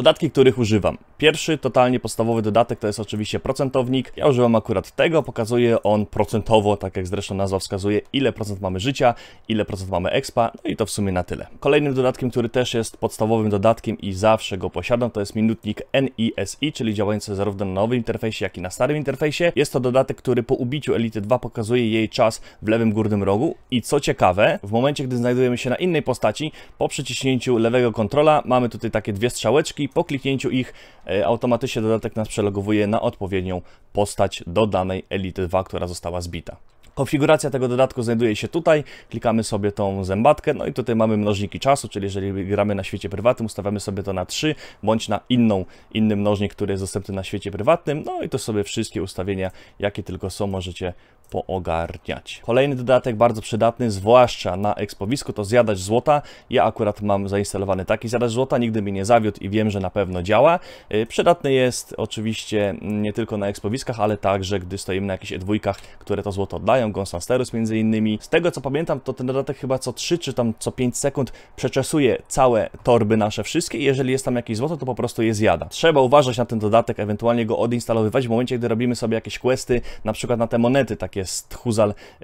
Dodatki, których używam. Pierwszy, totalnie podstawowy dodatek to jest oczywiście procentownik. Ja używam akurat tego, pokazuje on procentowo, tak jak zresztą nazwa wskazuje, ile procent mamy życia, ile procent mamy expa, no i to w sumie na tyle. Kolejnym dodatkiem, który też jest podstawowym dodatkiem i zawsze go posiadam, to jest minutnik NISI, czyli działający zarówno na nowym interfejsie, jak i na starym interfejsie. Jest to dodatek, który po ubiciu Elity 2 pokazuje jej czas w lewym górnym rogu i co ciekawe, w momencie, gdy znajdujemy się na innej postaci, po przyciśnięciu lewego kontrola mamy tutaj takie dwie strzałeczki, po kliknięciu ich e, automatycznie dodatek nas przelogowuje na odpowiednią postać do danej elity 2, która została zbita. Konfiguracja tego dodatku znajduje się tutaj. Klikamy sobie tą zębatkę, no i tutaj mamy mnożniki czasu, czyli jeżeli gramy na świecie prywatnym, ustawiamy sobie to na 3, bądź na inną, inny mnożnik, który jest dostępny na świecie prywatnym, no i to sobie wszystkie ustawienia, jakie tylko są, możecie poogarniać. Kolejny dodatek bardzo przydatny, zwłaszcza na ekspowisku, to zjadać złota. Ja akurat mam zainstalowany taki zjadać złota, nigdy mi nie zawiódł i wiem, że na pewno działa. Y, przydatny jest oczywiście nie tylko na ekspowiskach, ale także gdy stoimy na jakichś e dwójkach, które to złoto oddają, Pamiętam Ghostbusters między innymi. Z tego co pamiętam, to ten dodatek chyba co 3 czy tam co 5 sekund przeczesuje całe torby nasze wszystkie i jeżeli jest tam jakieś złoto, to po prostu je zjada. Trzeba uważać na ten dodatek, ewentualnie go odinstalowywać w momencie, gdy robimy sobie jakieś questy, na przykład na te monety, takie z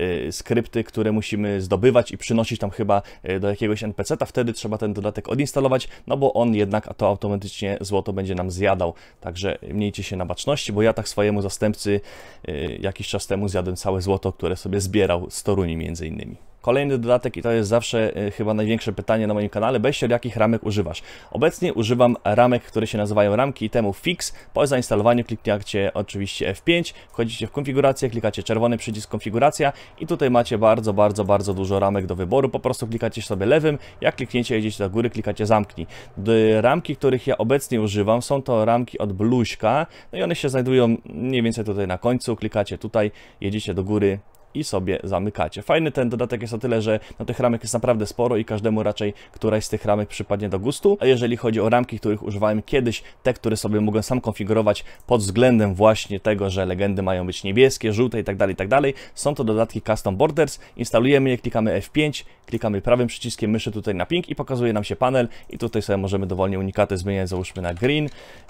yy, skrypty, które musimy zdobywać i przynosić tam chyba yy, do jakiegoś NPC-ta, wtedy trzeba ten dodatek odinstalować, no bo on jednak to automatycznie złoto będzie nam zjadał. Także miejcie się na baczności, bo ja tak swojemu zastępcy yy, jakiś czas temu zjadłem całe złoto, które które sobie zbierał z Toruni między innymi. Kolejny dodatek i to jest zawsze e, chyba największe pytanie na moim kanale, Besior, jakich ramek używasz? Obecnie używam ramek, które się nazywają ramki temu fix. Po zainstalowaniu klikniecie oczywiście F5, wchodzicie w konfigurację, klikacie czerwony przycisk konfiguracja i tutaj macie bardzo, bardzo, bardzo dużo ramek do wyboru. Po prostu klikacie sobie lewym, jak klikniecie jedziecie do góry, klikacie zamknij. Ramki, których ja obecnie używam są to ramki od Bluśka, no i one się znajdują mniej więcej tutaj na końcu, klikacie tutaj, jedziecie do góry, i sobie zamykacie. Fajny ten dodatek jest o tyle, że no, tych ramek jest naprawdę sporo i każdemu raczej któraś z tych ramek przypadnie do gustu. A jeżeli chodzi o ramki, których używałem kiedyś, te, które sobie mogłem sam konfigurować pod względem właśnie tego, że legendy mają być niebieskie, żółte itd., tak itd., tak są to dodatki Custom Borders. Instalujemy je, klikamy F5, klikamy prawym przyciskiem myszy tutaj na pink i pokazuje nam się panel i tutaj sobie możemy dowolnie unikaty zmieniać, załóżmy na green,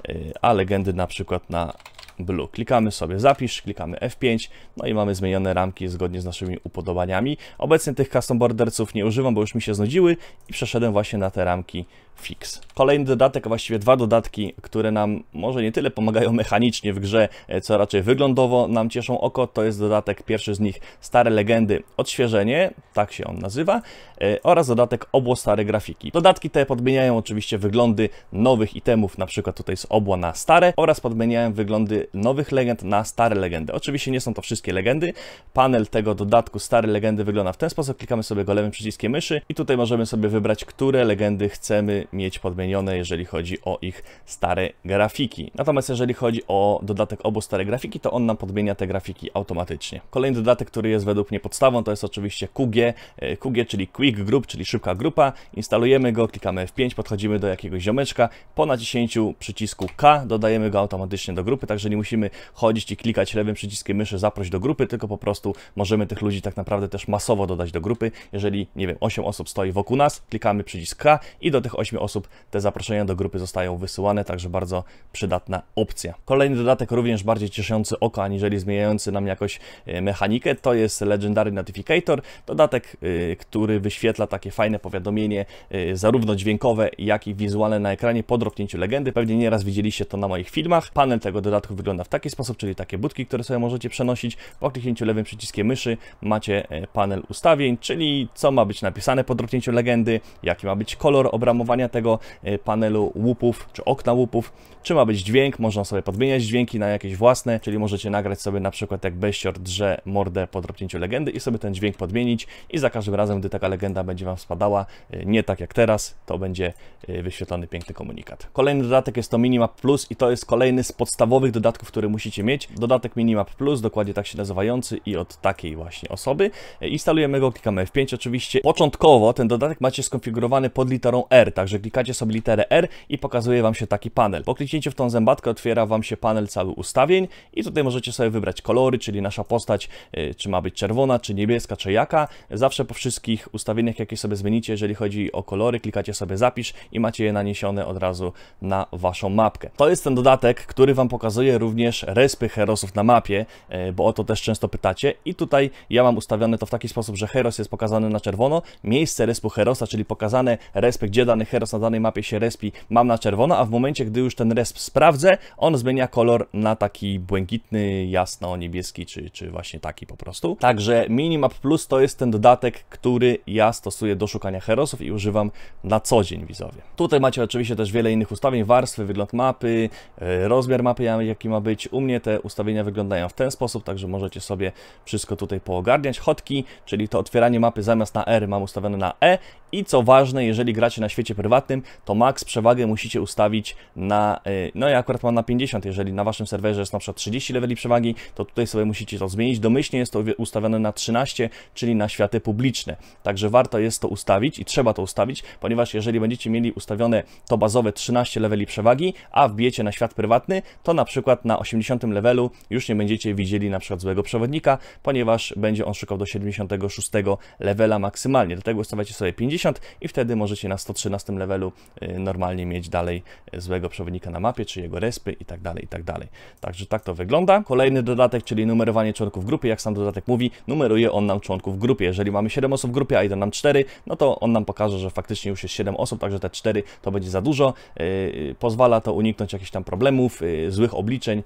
y, a legendy na przykład na Blue. Klikamy sobie zapisz, klikamy F5, no i mamy zmienione ramki zgodnie z naszymi upodobaniami. Obecnie tych custom borderców nie używam, bo już mi się znudziły i przeszedłem właśnie na te ramki fix. Kolejny dodatek, a właściwie dwa dodatki, które nam może nie tyle pomagają mechanicznie w grze, e, co raczej wyglądowo nam cieszą oko, to jest dodatek pierwszy z nich Stare Legendy Odświeżenie, tak się on nazywa, e, oraz dodatek Obło Stare Grafiki. Dodatki te podmieniają oczywiście wyglądy nowych itemów, na przykład tutaj z obła na stare oraz podmieniają wyglądy nowych legend na stare legendy. Oczywiście nie są to wszystkie legendy. Panel tego dodatku stare legendy wygląda w ten sposób. Klikamy sobie go lewym przyciskiem myszy i tutaj możemy sobie wybrać, które legendy chcemy mieć podmienione, jeżeli chodzi o ich stare grafiki. Natomiast jeżeli chodzi o dodatek obu stare grafiki, to on nam podmienia te grafiki automatycznie. Kolejny dodatek, który jest według mnie podstawą, to jest oczywiście QG, e, QG czyli Quick Group, czyli szybka grupa. Instalujemy go, klikamy F5, podchodzimy do jakiegoś ziomeczka. Po naciśnięciu przycisku K dodajemy go automatycznie do grupy, także nie nie musimy chodzić i klikać lewym przyciskiem myszy zaproś do grupy, tylko po prostu możemy tych ludzi tak naprawdę też masowo dodać do grupy. Jeżeli, nie wiem, 8 osób stoi wokół nas, klikamy przycisk K i do tych 8 osób te zaproszenia do grupy zostają wysyłane, także bardzo przydatna opcja. Kolejny dodatek również bardziej cieszący oko, aniżeli zmieniający nam jakoś e, mechanikę, to jest Legendary Notificator, dodatek, e, który wyświetla takie fajne powiadomienie, e, zarówno dźwiękowe, jak i wizualne na ekranie po dropnięciu legendy. Pewnie nieraz widzieliście to na moich filmach. Panel tego dodatku wygląda w taki sposób, czyli takie budki, które sobie możecie przenosić. Po kliknięciu lewym przyciskiem myszy macie e, panel ustawień, czyli co ma być napisane po dropnięciu legendy, jaki ma być kolor obramowania tego e, panelu łupów, czy okna łupów, czy ma być dźwięk, można sobie podmieniać dźwięki na jakieś własne, czyli możecie nagrać sobie na przykład jak Bestior drze mordę po dropnięciu legendy i sobie ten dźwięk podmienić i za każdym razem, gdy taka legenda będzie Wam spadała, e, nie tak jak teraz, to będzie wyświetlony piękny komunikat. Kolejny dodatek jest to Minimap Plus i to jest kolejny z podstawowych dodatków dodatków, które musicie mieć. Dodatek Minimap Plus, dokładnie tak się nazywający i od takiej właśnie osoby. E, instalujemy go, klikamy F5 oczywiście. Początkowo ten dodatek macie skonfigurowany pod literą R, także klikacie sobie literę R i pokazuje Wam się taki panel. Po kliknięciu w tą zębatkę otwiera Wam się panel cały ustawień i tutaj możecie sobie wybrać kolory, czyli nasza postać, e, czy ma być czerwona, czy niebieska, czy jaka. Zawsze po wszystkich ustawieniach, jakie sobie zmienicie, jeżeli chodzi o kolory, klikacie sobie zapisz i macie je naniesione od razu na Waszą mapkę. To jest ten dodatek, który Wam pokazuje również respy herosów na mapie, e, bo o to też często pytacie. I tutaj ja mam ustawione to w taki sposób, że heros jest pokazany na czerwono, miejsce respu herosa, czyli pokazane respy, gdzie dany heros na danej mapie się respi, mam na czerwono, a w momencie, gdy już ten resp sprawdzę, on zmienia kolor na taki błękitny, jasno-niebieski, czy, czy właśnie taki po prostu. Także Minimap Plus to jest ten dodatek, który ja stosuję do szukania herosów i używam na co dzień, widzowie. Tutaj macie oczywiście też wiele innych ustawień, warstwy, wygląd mapy, e, rozmiar mapy, jaki ma ma być. U mnie te ustawienia wyglądają w ten sposób, także możecie sobie wszystko tutaj poogarniać. Hotki, czyli to otwieranie mapy zamiast na R mam ustawione na E i co ważne, jeżeli gracie na świecie prywatnym, to max przewagę musicie ustawić na, y, no ja akurat mam na 50, jeżeli na waszym serwerze jest na przykład 30 leveli przewagi, to tutaj sobie musicie to zmienić. Domyślnie jest to ustawione na 13, czyli na światy publiczne. Także warto jest to ustawić i trzeba to ustawić, ponieważ jeżeli będziecie mieli ustawione to bazowe 13 leveli przewagi, a wbijecie na świat prywatny, to na przykład na 80 levelu już nie będziecie widzieli na przykład złego przewodnika, ponieważ będzie on szukał do 76 levela maksymalnie. Dlatego ustawiacie sobie 50 i wtedy możecie na 113 levelu y, normalnie mieć dalej złego przewodnika na mapie, czy jego respy i tak dalej, i tak dalej. Także tak to wygląda. Kolejny dodatek, czyli numerowanie członków grupy. Jak sam dodatek mówi, numeruje on nam członków grupy. Jeżeli mamy 7 osób w grupie, a idą nam 4, no to on nam pokaże, że faktycznie już jest 7 osób, także te 4 to będzie za dużo. Y, y, pozwala to uniknąć jakichś tam problemów, złych obliczeń, Y,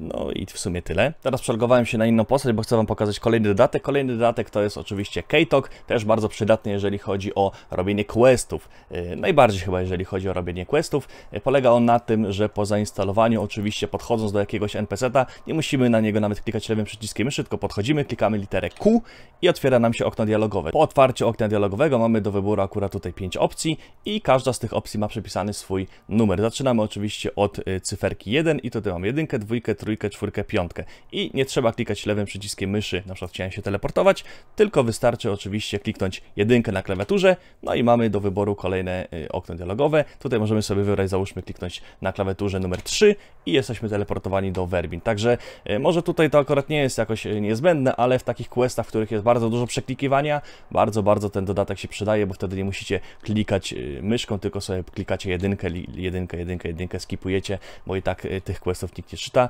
no i w sumie tyle. Teraz przelogowałem się na inną postać, bo chcę Wam pokazać kolejny dodatek. Kolejny dodatek to jest oczywiście K-Talk, też bardzo przydatny, jeżeli chodzi o robienie questów. Y, najbardziej chyba, jeżeli chodzi o robienie questów. Y, polega on na tym, że po zainstalowaniu, oczywiście podchodząc do jakiegoś NPC-a, nie musimy na niego nawet klikać lewym przyciskiem myszy, tylko podchodzimy, klikamy literę Q i otwiera nam się okno dialogowe. Po otwarciu okna dialogowego mamy do wyboru akurat tutaj 5 opcji i każda z tych opcji ma przypisany swój numer. Zaczynamy oczywiście od cyferki 1 i tutaj mamy Mam jedynkę, dwójkę, trójkę, czwórkę, piątkę. I nie trzeba klikać lewym przyciskiem myszy, na przykład chciałem się teleportować, tylko wystarczy oczywiście kliknąć jedynkę na klawiaturze, no i mamy do wyboru kolejne y, okno dialogowe. Tutaj możemy sobie wybrać, załóżmy kliknąć na klawiaturze numer 3 i jesteśmy teleportowani do Verbin. Także y, może tutaj to akurat nie jest jakoś y, niezbędne, ale w takich questach, w których jest bardzo dużo przeklikiwania, bardzo, bardzo ten dodatek się przydaje, bo wtedy nie musicie klikać myszką, tylko sobie klikacie jedynkę, jedynkę, jedynkę, jedynkę, skipujecie, bo i tak tych questów nikt nie czyta,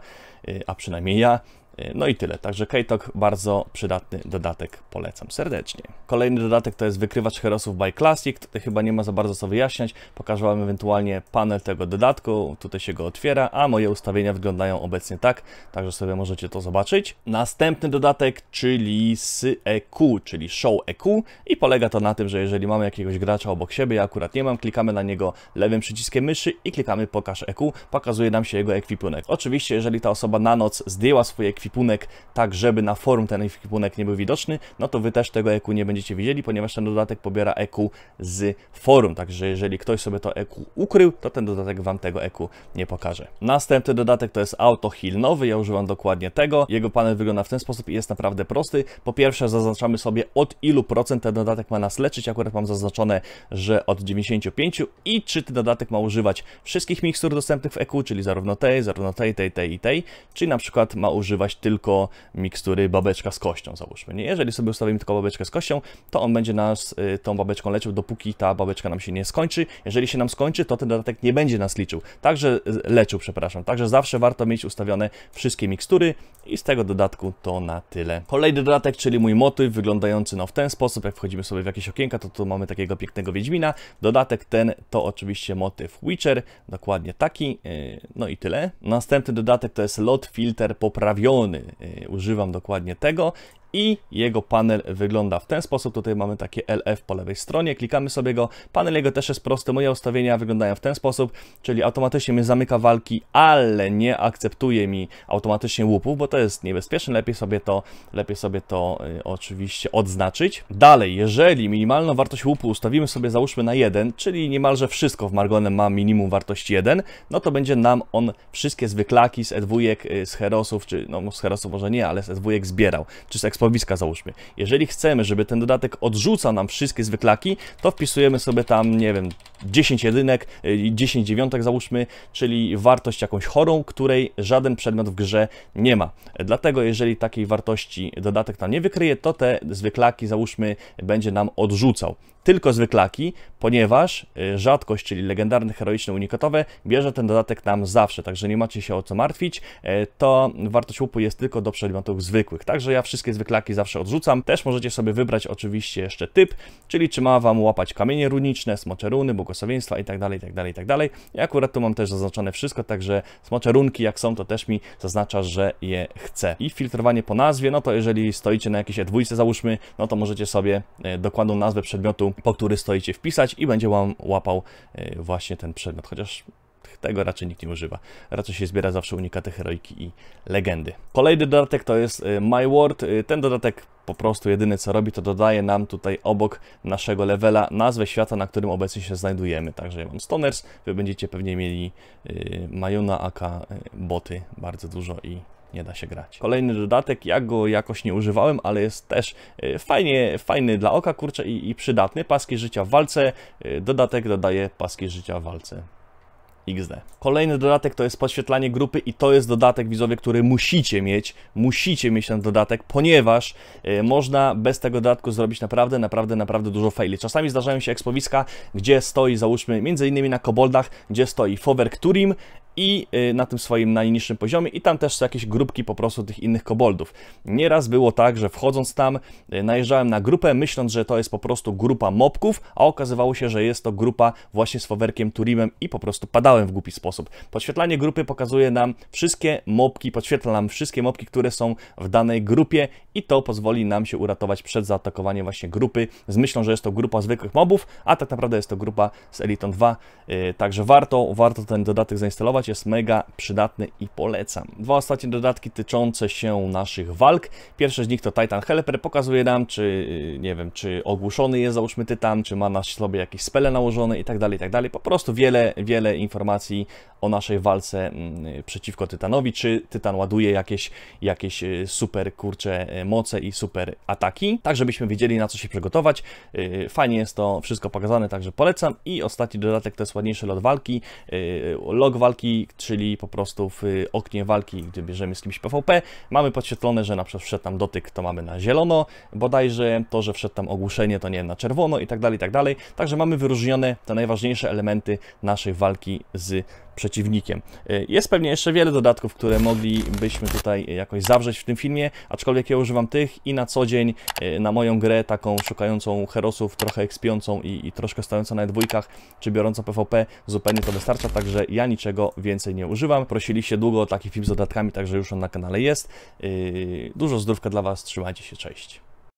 y, a przynajmniej ja. Y, no i tyle, także Keytalk bardzo przydatny dodatek, polecam serdecznie. Kolejny dodatek to jest wykrywacz herosów by Classic, tutaj chyba nie ma za bardzo co wyjaśniać, pokażę Wam ewentualnie panel tego dodatku, tutaj się go otwiera, a moje ustawienia wyglądają obecnie tak, także sobie możecie to zobaczyć. Następny dodatek, czyli SEQ, czyli Show EQ i polega to na tym, że jeżeli mamy jakiegoś gracza obok siebie, ja akurat nie mam, klikamy na niego lewym przyciskiem myszy i klikamy pokaż EQ, pokazuje nam się jego ekwipunek. Oczywiście, jeżeli ta osoba na noc zdjęła swój ekwipunek, ekwipunek tak, żeby na forum ten ekwipunek nie był widoczny, no to Wy też tego EQ nie będziecie widzieli, ponieważ ten dodatek pobiera EQ z forum, także jeżeli ktoś sobie to EQ ukrył, to ten dodatek Wam tego EQ nie pokaże. Następny dodatek to jest Auto Heal nowy, ja używam dokładnie tego. Jego panel wygląda w ten sposób i jest naprawdę prosty. Po pierwsze zaznaczamy sobie od ilu procent ten dodatek ma nas leczyć, akurat mam zaznaczone, że od 95 i czy ten dodatek ma używać wszystkich mikstur dostępnych w EQ, czyli zarówno tej, zarówno tej, tej, tej i tej, czyli na przykład ma używać tylko mikstury babeczka z kością, załóżmy. Nie? Jeżeli sobie ustawimy tylko babeczkę z kością, to on będzie nas y, tą babeczką leczył dopóki ta babeczka nam się nie skończy. Jeżeli się nam skończy, to ten dodatek nie będzie nas liczył. Także y, leczył, przepraszam. Także zawsze warto mieć ustawione wszystkie mikstury i z tego dodatku to na tyle. Kolejny dodatek, czyli mój motyw, wyglądający no w ten sposób. Jak wchodzimy sobie w jakieś okienka, to tu mamy takiego pięknego Wiedźmina. Dodatek ten to oczywiście motyw Witcher, dokładnie taki. Y, no i tyle. Następny dodatek to jest lot filter poprawiony demony. Y, używam dokładnie tego i jego panel wygląda w ten sposób. Tutaj mamy takie LF po lewej stronie, klikamy sobie go. Panel jego też jest prosty, moje ustawienia wyglądają w ten sposób, czyli automatycznie mnie zamyka walki, ale nie akceptuje mi automatycznie łupów, bo to jest niebezpieczne, lepiej sobie to, lepiej sobie to y, oczywiście odznaczyć. Dalej, jeżeli minimalną wartość łupu ustawimy sobie załóżmy na 1, czyli niemalże wszystko w Margonem ma minimum wartość 1, no to będzie nam on wszystkie zwyklaki z edwujek, y, z herosów, czy no z herosów może nie, ale z edwujek zbierał, czy z stanowiska załóżmy. Jeżeli chcemy, żeby ten dodatek odrzucał nam wszystkie zwyklaki, to wpisujemy sobie tam, nie wiem, 10 jedynek, 10 y, dziewiątek załóżmy, czyli wartość jakąś chorą, której żaden przedmiot w grze nie ma. Dlatego jeżeli takiej wartości dodatek nam nie wykryje, to te zwyklaki załóżmy będzie nam odrzucał. Tylko zwyklaki, ponieważ y, rzadkość, czyli legendarne, heroiczne, unikatowe, bierze ten dodatek nam zawsze, także nie macie się o co martwić. Y, to wartość łupu jest tylko do przedmiotów zwykłych, także ja wszystkie zwyklaki klaki zawsze odrzucam. Też możecie sobie wybrać oczywiście jeszcze typ, czyli czy ma Wam łapać kamienie runiczne, smocze runy, błogosławieństwa itd., itd., itd. Ja akurat tu mam też zaznaczone wszystko, także smocze runki jak są, to też mi zaznacza, że je chcę. I filtrowanie po nazwie, no to jeżeli stoicie na jakiejś dwójce załóżmy, no to możecie sobie e, dokładną nazwę przedmiotu, po który stoicie wpisać i będzie Wam łapał e, właśnie ten przedmiot, chociaż tego raczej nikt nie używa. Raczej się zbiera zawsze unikaty, heroiki i legendy. Kolejny dodatek to jest y, My World. Y, ten dodatek po prostu jedyny, co robi, to dodaje nam tutaj obok naszego levela nazwę świata, na którym obecnie się znajdujemy. Także ja mam Stoners, wy będziecie pewnie mieli y, Mayuna, aka boty bardzo dużo i nie da się grać. Kolejny dodatek, ja go jakoś nie używałem, ale jest też fajnie, fajny dla oka, kurczę, i, i przydatny. Paski życia w walce, dodatek dodaje paski życia w walce. XD. Kolejny dodatek to jest podświetlanie grupy i to jest dodatek widzowie, który musicie mieć, musicie mieć ten dodatek, ponieważ y, można bez tego dodatku zrobić naprawdę, naprawdę, naprawdę dużo faili. Czasami zdarzają się ekspowiska, gdzie stoi załóżmy między innymi na koboldach, gdzie stoi Fover Turim i y, na tym swoim najniższym poziomie i tam też są jakieś grupki po prostu tych innych koboldów. Nieraz było tak, że wchodząc tam y, najeżdżałem na grupę myśląc, że to jest po prostu grupa mopków, a okazywało się, że jest to grupa właśnie z Fowerkiem Turimem i po prostu padałem w głupi sposób. Podświetlanie grupy pokazuje nam wszystkie mopki, podświetla nam wszystkie mopki, które są w danej grupie i to pozwoli nam się uratować przed zaatakowaniem właśnie grupy z myślą, że jest to grupa zwykłych mobów, a tak naprawdę jest to grupa z Eliton 2, y, także warto, warto ten dodatek zainstalować, jest mega przydatny i polecam. Dwa ostatnie dodatki tyczące się naszych walk. Pierwszy z nich to Titan Helper, pokazuje nam, czy y, nie wiem, czy ogłuszony jest załóżmy Tytan, czy ma na sobie jakieś spele nałożone i tak dalej, i tak dalej. Po prostu wiele, wiele informacji informacji o naszej walce mm, przeciwko Tytanowi, czy Tytan ładuje jakieś, jakieś e, super kurcze e, moce i super ataki, tak żebyśmy wiedzieli na co się przygotować. E, fajnie jest to wszystko pokazane, także polecam. I ostatni dodatek to jest ładniejszy lot walki, log walki, czyli po prostu w oknie walki, gdy bierzemy z kimś PvP, mamy podświetlone, że na przykład wszedł tam dotyk, to mamy na zielono bodajże, to, że wszedł tam ogłuszenie, to nie na czerwono i tak dalej, i tak dalej. Także mamy wyróżnione te najważniejsze elementy naszej walki z przeciwnikiem. Y, jest pewnie jeszcze wiele dodatków, które moglibyśmy tutaj jakoś zawrzeć w tym filmie, aczkolwiek ja używam tych i na co dzień y, na moją grę taką szukającą herosów, trochę ekspiącą i, i troszkę stojącą na dwójkach, czy biorącą PvP, zupełnie to wystarcza, także ja niczego więcej nie używam. Prosiliście długo o taki film z dodatkami, także już on na kanale jest. Y, dużo zdrówka dla Was, trzymajcie się, cześć.